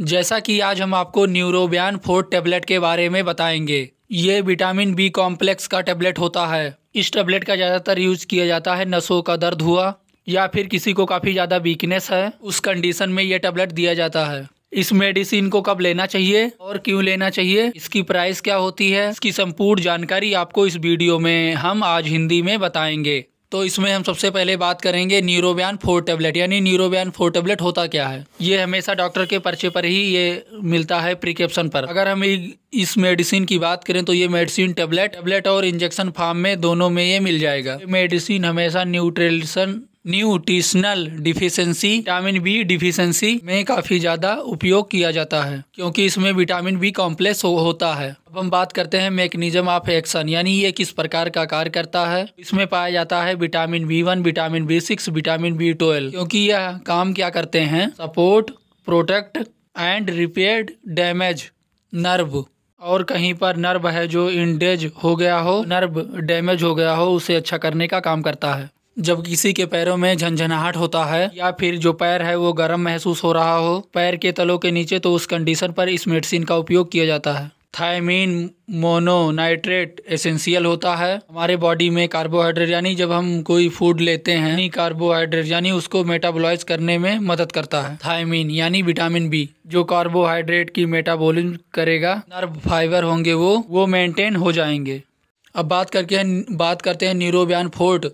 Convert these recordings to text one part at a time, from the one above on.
जैसा कि आज हम आपको न्यूरोबियान फोर टेबलेट के बारे में बताएंगे ये विटामिन बी कॉम्प्लेक्स का टेबलेट होता है इस टेबलेट का ज़्यादातर यूज़ किया जाता है नसों का दर्द हुआ या फिर किसी को काफ़ी ज़्यादा वीकनेस है उस कंडीशन में ये टेबलेट दिया जाता है इस मेडिसिन को कब लेना चाहिए और क्यों लेना चाहिए इसकी प्राइस क्या होती है इसकी संपूर्ण जानकारी आपको इस वीडियो में हम आज हिंदी में बताएंगे तो इसमें हम सबसे पहले बात करेंगे न्यूरोबियान फोर टेबलेट यानी न्यूरोबियान फोर टेबलेट होता क्या है ये हमेशा डॉक्टर के पर्चे पर ही ये मिलता है प्रिकेप्शन पर अगर हम इस मेडिसिन की बात करें तो ये मेडिसिन टेबलेट टेबलेट और इंजेक्शन फार्म में दोनों में ये मिल जाएगा मेडिसिन हमेशा nutrition nutritional deficiency vitamin B deficiency में काफ़ी ज़्यादा उपयोग किया जाता है क्योंकि इसमें विटामिन बी कॉम्प्लेक्स हो, होता है अब हम बात करते हैं मैकेनिज्म ऑफ एक्शन यानी ये किस प्रकार का कार्य करता है इसमें पाया जाता है vitamin B one vitamin B six vitamin B twelve क्योंकि यह काम क्या करते हैं support protect and repair damage nerve और कहीं पर नर्व है जो इंडेज हो गया हो नर्व डैमेज हो गया हो उसे अच्छा करने का काम करता है जब किसी के पैरों में झंझनाहट होता है या फिर जो पैर है वो गर्म महसूस हो रहा हो पैर के तलों के नीचे तो उस कंडीशन पर इस मेडिसिन का उपयोग किया जाता है थायमीन मोनोनाइट्रेट एसेंशियल होता है हमारे बॉडी में कार्बोहाइड्रेट यानी जब हम कोई फूड लेते हैं कार्बोहाइड्रेट यानी उसको मेटाबोलाइज करने में मदद करता है थायमीन यानी विटामिन बी जो कार्बोहाइड्रेट की मेटाबॉलिज्म करेगा नर्व फाइबर होंगे वो वो मेंटेन हो जाएंगे अब बात करके बात करते हैं न्यूरोबियन फोर्ट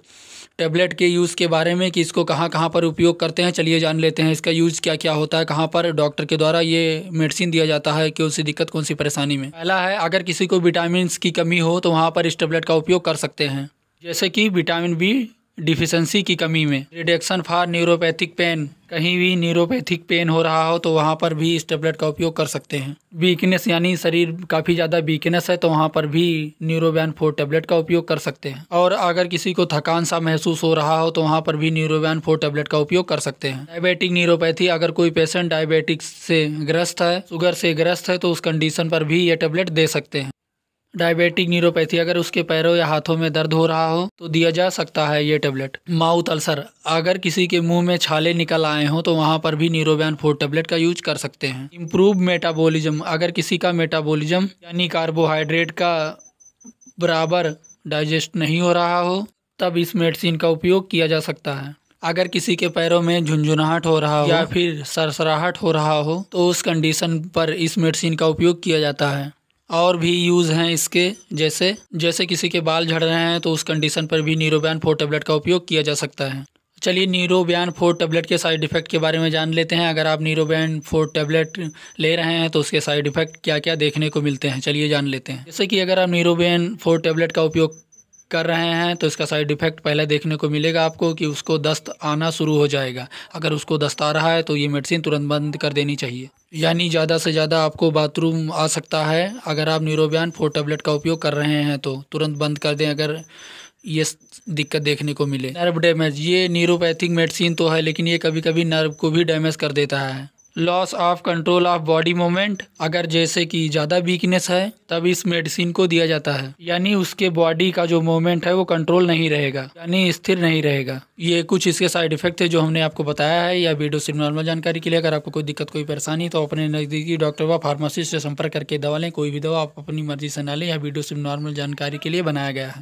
टैबलेट के यूज़ के बारे में कि इसको कहाँ कहाँ पर उपयोग करते हैं चलिए जान लेते हैं इसका यूज़ क्या क्या होता है कहाँ पर डॉक्टर के द्वारा ये मेडिसिन दिया जाता है कि उसी दिक्कत कौन सी परेशानी में पहला है अगर किसी को विटामिन की कमी हो तो वहाँ पर इस टेबलेट का उपयोग कर सकते हैं जैसे कि विटामिन बी डिफिशेंसी की कमी में रिडक्शन फॉर न्यूरोपैथिक पेन कहीं भी न्यूरोपैथिक पेन हो रहा हो तो वहाँ पर भी इस टेबलेट का उपयोग कर सकते हैं वीकनेस यानी शरीर काफ़ी ज़्यादा वीकनेस है तो वहाँ पर भी न्यूरोबैन फोर टेबलेट का उपयोग कर सकते हैं और अगर किसी को थकान सा महसूस हो रहा हो तो वहाँ पर भी न्यूरोबैन फोर टेबलेट का उपयोग कर सकते हैं डायबिटिक न्यूरोपैथी अगर कोई पेशेंट डायबिटिक्स से ग्रस्त है शुगर से ग्रस्त है तो उस कंडीशन पर भी ये टेबलेट दे सकते हैं डायबिटिक न्यूरोपैथी अगर उसके पैरों या हाथों में दर्द हो रहा हो तो दिया जा सकता है ये टेबलेट माउथ अल्सर अगर किसी के मुंह में छाले निकल आए हों तो वहाँ पर भी न्यूरोबैन फोर टेबलेट का यूज कर सकते हैं इम्प्रूव मेटाबॉलिज्म अगर किसी का मेटाबॉलिज्म यानी कार्बोहाइड्रेट का बराबर डाइजेस्ट नहीं हो रहा हो तब इस मेडिसिन का उपयोग किया जा सकता है अगर किसी के पैरों में झुंझुनाहट हो रहा हो या फिर सरसराहट हो रहा हो तो उस कंडीशन पर इस मेडिसिन का उपयोग किया जाता है और भी यूज़ हैं इसके जैसे जैसे किसी के बाल झड़ रहे हैं तो उस कंडीशन पर भी नीरोबैन फोर टेबलेट का उपयोग किया जा सकता है चलिए नीरोबैन फोर टेबलेट के साइड इफ़ेक्ट के बारे में जान लेते हैं अगर आप नीरोबैन फोर टेबलेट ले रहे हैं तो उसके साइड इफ़ेक्ट क्या क्या देखने को मिलते हैं चलिए जान लेते हैं जैसे कि अगर आप नीरोबैन फोर टेबलेट का उपयोग कर रहे हैं तो इसका साइड इफ़ेक्ट पहले देखने को मिलेगा आपको कि उसको दस्त आना शुरू हो जाएगा अगर उसको दस्त आ रहा है तो ये मेडिसिन तुरंत बंद कर देनी चाहिए यानी ज़्यादा से ज़्यादा आपको बाथरूम आ सकता है अगर आप न्यूरोबियान फोर टेबलेट का उपयोग कर रहे हैं तो तुरंत बंद कर दें अगर ये दिक्कत देखने को मिले नर्व डैमेज ये न्यूरोपैथिक मेडिसिन तो है लेकिन ये कभी कभी नर्व को भी डैमेज कर देता है loss of control of body moment अगर जैसे कि ज़्यादा वीकनेस है तब इस मेडिसिन को दिया जाता है यानी उसके बॉडी का जो मूवमेंट है वो कंट्रोल नहीं रहेगा यानी स्थिर नहीं रहेगा ये कुछ इसके साइड इफेक्ट है जो हमने आपको बताया है या वीडियो सिर्फ नॉर्मल जानकारी के लिए अगर आपको कोई दिक्कत कोई परेशानी तो अपने नज़दीकी डॉक्टर व फार्मासिस्ट से संपर्क करके दवा लें कोई भी दवा आप अपनी मर्जी से ना लें या वीडियो सिर्फ नॉर्मल जानकारी के लिए बनाया गया है